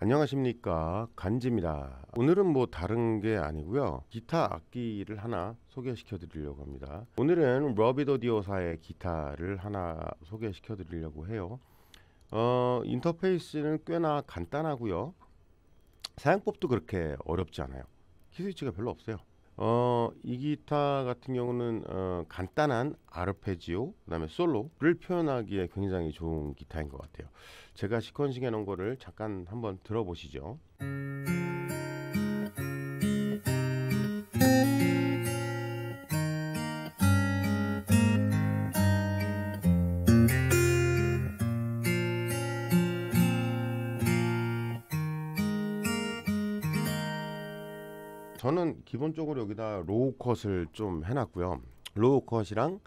안녕하십니까 간지입니다. 오늘은 뭐 다른 게 아니고요. 기타 악기를 하나 소개시켜 드리려고 합니다. 오늘은 러비더 디오사의 기타를 하나 소개시켜 드리려고 해요. 어, 인터페이스는 꽤나 간단하고요. 사용법도 그렇게 어렵지 않아요. 키스위치가 별로 없어요. 어, 이 기타 같은 경우는 어, 간단한 아르페지오, 그다음에 솔로를 표현하기에 굉장히 좋은 기타인 것 같아요. 제가 시퀀싱해 놓은 거를 잠깐 한번 들어보시죠. 저는 기본적으로 여기다 로우 컷을 좀 해놨고요. 로우 컷이랑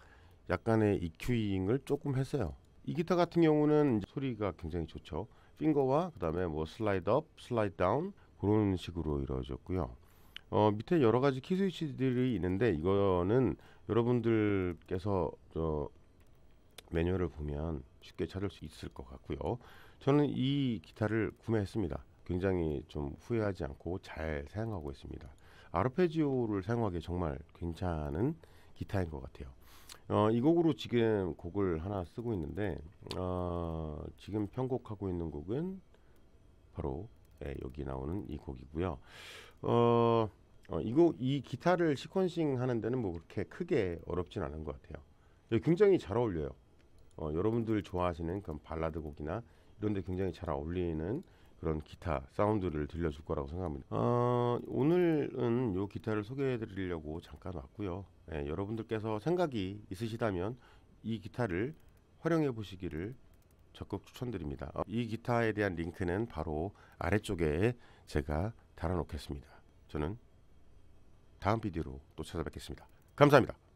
약간의 EQ잉을 조금 했어요. 이 기타 같은 경우는 소리가 굉장히 좋죠. 핑거와 그다음에 뭐 슬라이드 업, 슬라이드 다운 그런 식으로 이루어졌고요. 어, 밑에 여러 가지 키 스위치들이 있는데 이거는 여러분들께서 저 매뉴얼을 보면 쉽게 찾을 수 있을 것 같고요. 저는 이 기타를 구매했습니다. 굉장히 좀 후회하지 않고 잘 사용하고 있습니다. 아르페지오를 사용하기 에 정말 괜찮은 기타인 것 같아요. 어, 이 곡으로 지금 곡을 하나 쓰고 있는데 어, 지금 편곡하고 있는 곡은 바로 예, 여기 나오는 이 곡이고요. 어, 어, 이곡 이 기타를 시퀀싱 하는 데는 뭐 그렇게 크게 어렵진 않은 것 같아요. 예, 굉장히 잘 어울려요. 어, 여러분들 좋아하시는 그런 발라드 곡이나 이런 데 굉장히 잘 어울리는 그런 기타 사운드를 들려줄 거라고 생각합니다. 어, 오늘 기타를 소개해 드리려고 잠깐 왔고요. 예, 여러분들께서 생각이 있으시다면 이 기타를 활용해 보시기를 적극 추천드립니다. 어, 이 기타에 대한 링크는 바로 아래쪽에 제가 달아놓겠습니다. 저는 다음 비디오로 또 찾아뵙겠습니다. 감사합니다.